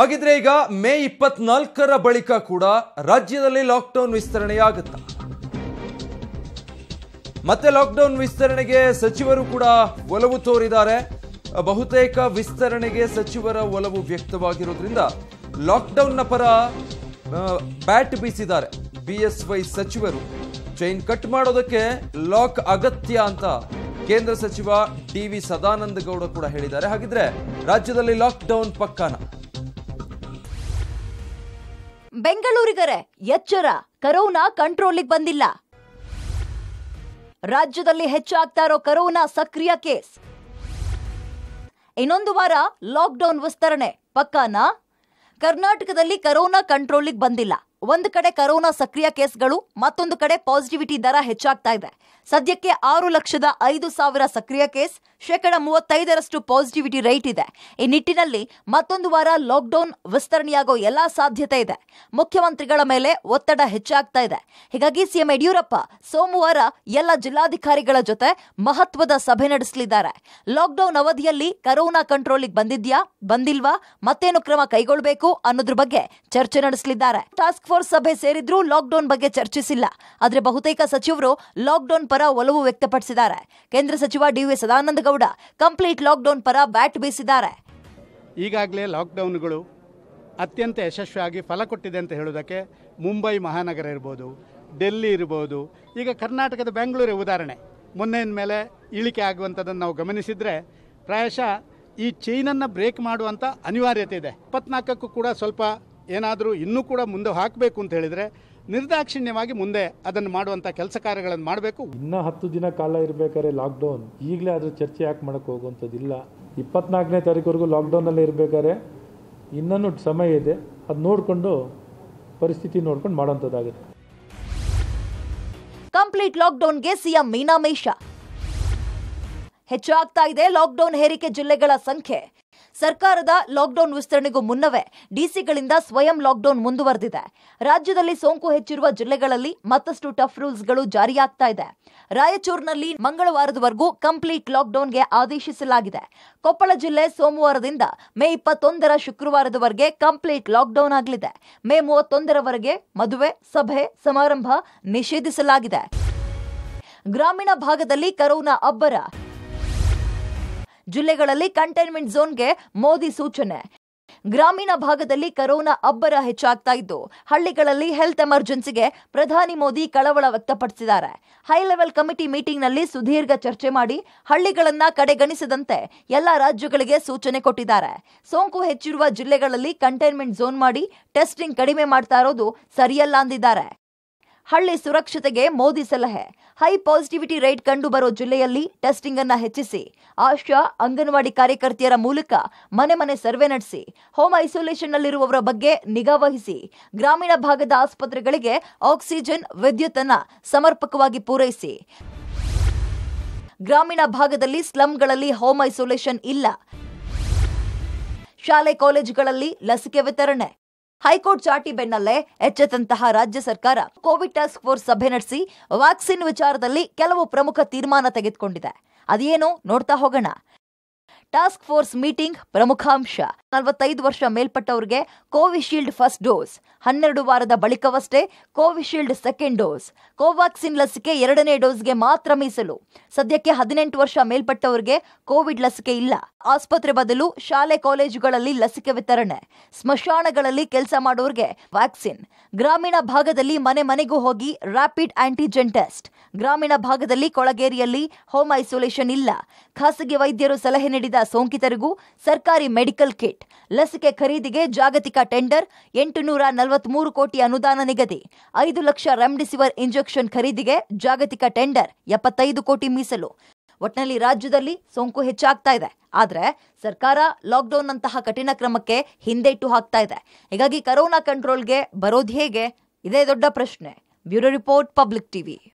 ಹಾಗಿದ್ರೆ ಈಗ ಮೇ ಇಪ್ಪತ್ನಾಲ್ಕರ ಬಳಿಕ ಕೂಡ ರಾಜ್ಯದಲ್ಲಿ ಲಾಕ್ಡೌನ್ ವಿಸ್ತರಣೆಯಾಗುತ್ತಾ ಮತ್ತೆ ಲಾಕ್ಡೌನ್ ವಿಸ್ತರಣೆಗೆ ಸಚಿವರು ಕೂಡ ಒಲವು ತೋರಿದ್ದಾರೆ ಬಹುತೇಕ ವಿಸ್ತರಣೆಗೆ ಸಚಿವರ ಒಲವು ವ್ಯಕ್ತವಾಗಿರೋದ್ರಿಂದ ಲಾಕ್ಡೌನ್ನ ಪರ ಬ್ಯಾಟ್ ಬೀಸಿದ್ದಾರೆ ಬಿ ಎಸ್ ವೈ ಸಚಿವರು ಚೈನ್ ಕಟ್ ಮಾಡೋದಕ್ಕೆ ಲಾಕ್ ಅಗತ್ಯ ಅಂತ ಕೇಂದ್ರ ಸಚಿವ ಡಿ ವಿ ಸದಾನಂದ ಗೌಡ ಕೂಡ ಹೇಳಿದ್ದಾರೆ ಹಾಗಿದ್ರೆ ರಾಜ್ಯದಲ್ಲಿ ಲಾಕ್ಡೌನ್ ಪಕ್ಕಾನ ಬೆಂಗಳೂರಿಗರೆ ಎಚ್ಚರ ಕರೋನಾ ಕಂಟ್ರೋಲಿಗೆ ಬಂದಿಲ್ಲ ರಾಜ್ಯದಲ್ಲಿ ಹೆಚ್ಚಾಗ್ತಾ ಇರೋ ಕರೋನಾ ಸಕ್ರಿಯ ಕೇಸ್ ಇನ್ನೊಂದು ವಾರ ಲಾಕ್ಡೌನ್ ವಿಸ್ತರಣೆ ಪಕ್ಕಾನಾ ಕರ್ನಾಟಕದಲ್ಲಿ ಕರೋನಾ ಕಂಟ್ರೋಲಿಗೆ ಬಂದಿಲ್ಲ ಒಂದು ಕಡೆ ಕರೋನಾ ಸಕ್ರಿಯ ಕೇಸ್ಗಳು ಮತ್ತೊಂದು ಕಡೆ ಪಾಸಿಟಿವಿಟಿ ದರ ಹೆಚ್ಚಾಗ್ತಾ ಇದೆ ಸದ್ಯಕ್ಕೆ ಆರು ಲಕ್ಷದ ಐದು ಸಾವಿರ ಸಕ್ರಿಯ ಕೇಸ್ ಶೇಕಡ ಮೂವತ್ತೈದರಷ್ಟು ಪಾಸಿಟಿವಿಟಿ ರೇಟ್ ಇದೆ ಈ ನಿಟ್ಟಿನಲ್ಲಿ ಮತ್ತೊಂದು ವಾರ ಲಾಕ್ಡೌನ್ ವಿಸ್ತರಣೆಯಾಗೋ ಎಲ್ಲ ಸಾಧ್ಯತೆ ಇದೆ ಮುಖ್ಯಮಂತ್ರಿಗಳ ಮೇಲೆ ಒತ್ತಡ ಹೆಚ್ಚಾಗ್ತಾ ಇದೆ ಹೀಗಾಗಿ ಸಿಎಂ ಯಡಿಯೂರಪ್ಪ ಸೋಮವಾರ ಎಲ್ಲ ಜಿಲ್ಲಾಧಿಕಾರಿಗಳ ಜೊತೆ ಮಹತ್ವದ ಸಭೆ ನಡೆಸಲಿದ್ದಾರೆ ಲಾಕ್ಡೌನ್ ಅವಧಿಯಲ್ಲಿ ಕರೋನಾ ಕಂಟ್ರೋಲಿಗೆ ಬಂದಿದ್ಯಾ ಬಂದಿಲ್ವಾ ಮತ್ತೇನು ಕ್ರಮ ಕೈಗೊಳ್ಳಬೇಕು ಅನ್ನೋದ್ರ ಬಗ್ಗೆ ಚರ್ಚೆ ನಡೆಸಲಿದ್ದಾರೆ ಟಾಸ್ಕ್ ಫೋರ್ಸ್ ಸಭೆ ಸೇರಿದ್ರೂ ಲಾಕ್ಡೌನ್ ಬಗ್ಗೆ ಚರ್ಚಿಸಿಲ್ಲ ಆದರೆ ಬಹುತೇಕ ಸಚಿವರು ಲಾಕ್ಡೌನ್ ಪರ ಒಲವು ವ್ಯಕ್ತಪಡಿಸಿದ್ದಾರೆ ಕೇಂದ್ರ ಸಚಿವ V Sadananda Gowda complete lockdown ಪರ ಬ್ಯಾಟ್ ಬೀಸಿದ್ದಾರೆ ಈಗಾಗಲೇ ಲಾಕ್ಡೌನ್ಗಳು ಅತ್ಯಂತ ಯಶಸ್ವಿಯಾಗಿ ಫಲ ಕೊಟ್ಟಿದೆ ಅಂತ ಹೇಳೋದಕ್ಕೆ ಮುಂಬೈ ಮಹಾನಗರ ಇರ್ಬೋದು ಡೆಲ್ಲಿ ಇರ್ಬೋದು ಈಗ ಕರ್ನಾಟಕದ ಬೆಂಗಳೂರು ಉದಾಹರಣೆ ಮೊನ್ನೆಯ ಮೇಲೆ ಇಳಿಕೆ ಆಗುವಂಥದ್ದನ್ನು ನಾವು ಗಮನಿಸಿದರೆ ಪ್ರಾಯಶಃ ಈ ಚೈನನ್ನು ಬ್ರೇಕ್ ಮಾಡುವಂಥ ಅನಿವಾರ್ಯತೆ ಇದೆ ಇಪ್ಪತ್ನಾಲ್ಕಕ್ಕೂ ಕೂಡ ಸ್ವಲ್ಪ ಏನಾದರೂ ಇನ್ನೂ ಕೂಡ ಮುಂದೆ ಹಾಕಬೇಕು ಅಂತ ಹೇಳಿದರೆ ನಿರ್ದಾಕ್ಷಿಣ್ಯವಾಗಿ ಮುಂದೆ ಅದನ್ನು ಮಾಡುವಂಥ ಕೆಲಸ ಕಾರ್ಯಗಳನ್ನು ಮಾಡಬೇಕು ಇನ್ನೂ ಹತ್ತು ದಿನ ಕಾಲ ಇರಬೇಕಾದ್ರೆ ಲಾಕ್ಡೌನ್ ಈಗಲೇ ಆದರೂ ಚರ್ಚೆ ಯಾಕೆ ಮಾಡೋಕ್ಕೆ ಹೋಗುವಂಥದ್ದಿಲ್ಲ ಇಪ್ಪತ್ನಾಲ್ಕನೇ ತಾರೀಕುವರೆಗೂ ಲಾಕ್ಡೌನಲ್ಲೇ ಇರಬೇಕಾದ್ರೆ ಇನ್ನೂ ಸಮಯ ಇದೆ ಅದು ನೋಡಿಕೊಂಡು ಪರಿಸ್ಥಿತಿ ನೋಡ್ಕೊಂಡು ಮಾಡುವಂಥದ್ದಾಗುತ್ತೆ ಕಂಪ್ಲೀಟ್ ಲಾಕ್ಡೌನ್ಗೆ ಸಿಎಂ ಹೆಚ್ಚು ಆಗ್ತಾ ಇದೆ ಲಾಕ್ಡೌನ್ ಹೇರಿಕೆ ಜಿಲ್ಲೆಗಳ ಸಂಖ್ಯೆ ಸರ್ಕಾರದ ಲಾಕ್ಡೌನ್ ವಿಸ್ತರಣೆಗೂ ಮುನ್ನವೇ ಡಿಸಿಗಳಿಂದ ಸ್ವಯಂ ಲಾಕ್ಡೌನ್ ಮುಂದುವರೆದಿದೆ ರಾಜ್ಯದಲ್ಲಿ ಸೋಂಕು ಹೆಚ್ಚಿರುವ ಜಿಲ್ಲೆಗಳಲ್ಲಿ ಮತ್ತಷ್ಟು ಟಫ್ ರೂಲ್ಸ್ಗಳು ಜಾರಿಯಾಗ್ತಾ ಇದೆ ರಾಯಚೂರಿನಲ್ಲಿ ಮಂಗಳವಾರದವರೆಗೂ ಕಂಪ್ಲೀಟ್ ಲಾಕ್ಡೌನ್ಗೆ ಆದೇಶಿಸಲಾಗಿದೆ ಕೊಪ್ಪಳ ಜಿಲ್ಲೆ ಸೋಮವಾರದಿಂದ ಮೇ ಇಪ್ಪತ್ತೊಂದರ ಶುಕ್ರವಾರದವರೆಗೆ ಕಂಪ್ಲೀಟ್ ಲಾಕ್ಡೌನ್ ಆಗಲಿದೆ ಮೇ ಮೂವತ್ತೊಂದರವರೆಗೆ ಮದುವೆ ಸಭೆ ಸಮಾರಂಭ ನಿಷೇಧಿಸಲಾಗಿದೆ ಗ್ರಾಮೀಣ ಭಾಗದಲ್ಲಿ ಕರೋನಾ ಅಬ್ಬರ ಜಿಲ್ಲೆಗಳಲ್ಲಿ ಕಂಟೈನ್ಮೆಂಟ್ ಝೋನ್ಗೆ ಮೋದಿ ಸೂಚನೆ ಗ್ರಾಮೀಣ ಭಾಗದಲ್ಲಿ ಕರೋನಾ ಅಬ್ಬರ ಹೆಚ್ಚಾಗ್ತಾ ಇದ್ದು ಹಳ್ಳಿಗಳಲ್ಲಿ ಹೆಲ್ತ್ ಎಮರ್ಜೆನ್ಸಿಗೆ ಪ್ರಧಾನಿ ಮೋದಿ ಕಳವಳ ವ್ಯಕ್ತಪಡಿಸಿದ್ದಾರೆ ಹೈ ಲೆವೆಲ್ ಕಮಿಟಿ ಮೀಟಿಂಗ್ನಲ್ಲಿ ಸುದೀರ್ಘ ಚರ್ಚೆ ಮಾಡಿ ಹಳ್ಳಿಗಳನ್ನ ಕಡೆಗಣಿಸದಂತೆ ಎಲ್ಲ ರಾಜ್ಯಗಳಿಗೆ ಸೂಚನೆ ಕೊಟ್ಟಿದ್ದಾರೆ ಸೋಂಕು ಹೆಚ್ಚಿರುವ ಜಿಲ್ಲೆಗಳಲ್ಲಿ ಕಂಟೈನ್ಮೆಂಟ್ ಝೋನ್ ಮಾಡಿ ಟೆಸ್ಟಿಂಗ್ ಕಡಿಮೆ ಮಾಡ್ತಾ ಇರೋದು ಸರಿಯಲ್ಲ ಅಂದಿದ್ದಾರೆ ಹಳ್ಳಿ ಸುರಕ್ಷತೆಗೆ ಮೋದಿ ಸಲಹೆ ಹೈ ಪಾಸಿಟಿವಿಟಿ ರೇಟ್ ಕಂಡುಬರೋ ಜಿಲ್ಲೆಯಲ್ಲಿ ಟೆಸ್ಟಿಂಗ್ ಅನ್ನ ಹೆಚ್ಚಿಸಿ ಆಶಾ ಅಂಗನವಾಡಿ ಕಾರ್ಯಕರ್ತೆಯರ ಮೂಲಕ ಮನೆ ಮನೆ ಸರ್ವೆ ನಡೆಸಿ ಹೋಮ್ ಐಸೋಲೇಷನ್ನಲ್ಲಿರುವವರ ಬಗ್ಗೆ ನಿಗಾ ವಹಿಸಿ ಗ್ರಾಮೀಣ ಭಾಗದ ಆಸ್ಪತ್ರೆಗಳಿಗೆ ಆಕ್ಸಿಜನ್ ವಿದ್ಯುತ್ ಅನ್ನ ಸಮರ್ಪಕವಾಗಿ ಪೂರೈಸಿ ಗ್ರಾಮೀಣ ಭಾಗದಲ್ಲಿ ಸ್ಲಂಗಳಲ್ಲಿ ಹೋಮ್ ಐಸೋಲೇಷನ್ ಇಲ್ಲ ಶಾಲೆ ಕಾಲೇಜುಗಳಲ್ಲಿ ಲಸಿಕೆ ವಿತರಣೆ ಹೈಕೋರ್ಟ್ ಚಾಟಿ ಬೆನ್ನಲ್ಲೇ ಎಚ್ಚೆತ್ತಂತಹ ರಾಜ್ಯ ಸರ್ಕಾರ ಕೋವಿಡ್ ಟಾಸ್ಕ್ ಫೋರ್ಸ್ ಸಭೆ ನಡೆಸಿ ವ್ಯಾಕ್ಸಿನ್ ವಿಚಾರದಲ್ಲಿ ಕೆಲವು ಪ್ರಮುಖ ತೀರ್ಮಾನ ತೆಗೆದುಕೊಂಡಿದೆ ಅದೇನು ನೋಡ್ತಾ ಹೋಗೋಣ ಟಾಸ್ಕ್ ಫೋರ್ಸ್ ಮೀಟಿಂಗ್ ಪ್ರಮುಖಾಂಶ ನಲವತ್ತೈದು ವರ್ಷ ಮೇಲ್ಪಟ್ಟವರಿಗೆ ಕೋವಿಶೀಲ್ಡ್ ಫಸ್ಟ್ ಡೋಸ್ ಹನ್ನೆರಡು ವಾರದ ಬಳಿಕವಷ್ಟೇ ಕೋವಿಶೀಲ್ಡ್ ಸೆಕೆಂಡ್ ಡೋಸ್ ಕೋವ್ಯಾಕ್ಸಿನ್ ಲಸಿಕೆ ಎರಡನೇ ಡೋಸ್ಗೆ ಮಾತ್ರ ಮೀಸಲು ಸದ್ಯಕ್ಕೆ ಹದಿನೆಂಟು ವರ್ಷ ಮೇಲ್ಪಟ್ಟವರಿಗೆ ಕೋವಿಡ್ ಲಸಿಕೆ ಇಲ್ಲ ಆಸ್ಪತ್ರೆ ಬದಲು ಶಾಲೆ ಕಾಲೇಜುಗಳಲ್ಲಿ ಲಸಿಕೆ ವಿತರಣೆ ಸ್ಮಶಾನಗಳಲ್ಲಿ ಕೆಲಸ ಮಾಡುವವರಿಗೆ ವ್ಯಾಕ್ಸಿನ್ ಗ್ರಾಮೀಣ ಭಾಗದಲ್ಲಿ ಮನೆ ಮನೆಗೂ ಹೋಗಿ ರ್ಯಾಪಿಡ್ ಆಂಟಿಜೆನ್ ಟೆಸ್ಟ್ ಗ್ರಾಮೀಣ ಭಾಗದಲ್ಲಿ ಕೊಳಗೇರಿಯಲ್ಲಿ ಹೋಮ್ ಐಸೋಲೇಷನ್ ಇಲ್ಲ ಖಾಸಗಿ ವೈದ್ಯರು ಸಲಹೆ ನೀಡಿದ ಸೋಂಕಿತರಿಗೂ ಸರ್ಕಾರಿ ಮೆಡಿಕಲ್ ಕಿಟ್ ಲಸಿಕೆ ಖರೀದಿಗೆ ಜಾಗತಿಕ ಟೆಂಡರ್ ಎಂಟು ಕೋಟಿ ಅನುದಾನ ನಿಗದಿ ಐದು ಲಕ್ಷ ರೆಮ್ಡಿಸಿವಿರ್ ಇಂಜೆಕ್ಷನ್ ಖರೀದಿಗೆ ಜಾಗತಿಕ ಟೆಂಡರ್ ಎಪ್ಪತ್ತೈದು ಕೋಟಿ ಮೀಸಲು ಒಟ್ನಲ್ಲಿ ರಾಜ್ಯದಲ್ಲಿ ಸೋಂಕು ಹೆಚ್ಚಾಗ್ತಾ ಇದೆ ಆದರೆ ಸರ್ಕಾರ ಲಾಕ್ಡೌನ್ ಅಂತಹ ಕಠಿಣ ಕ್ರಮಕ್ಕೆ ಹಿಂದೇಟು ಹಾಕ್ತಾ ಇದೆ ಹೀಗಾಗಿ ಕರೋನಾ ಕಂಟ್ರೋಲ್ಗೆ ಬರೋದು ಹೇಗೆ ಇದೇ ದೊಡ್ಡ ಪ್ರಶ್ನೆ ಬ್ಯೂರೋ ರಿಪೋರ್ಟ್ ಪಬ್ಲಿಕ್ ಟಿವಿ